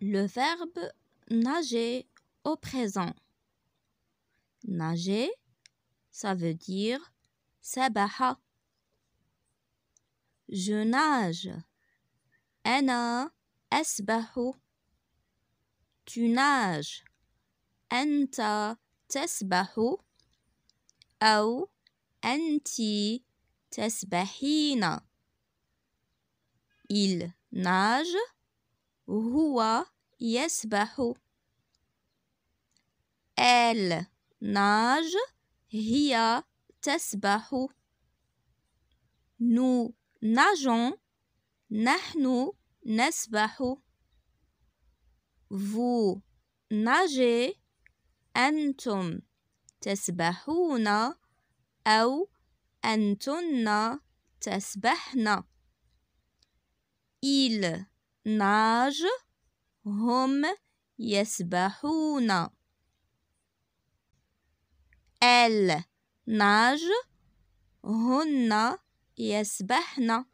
le verbe nager au présent. Nager, ça veut dire sabaha. Je nage. Ana asbahu. Tu nages. Anta tesbahu. Ou anti tesbahina. Il nage هو يسبح ال ناج هي تسبح نو ناجون نحن نسبح فو ناجي أنتم تسبحون أو أنتن تسبحن إل ناج هم يسبحون ال ناج هن يسبحن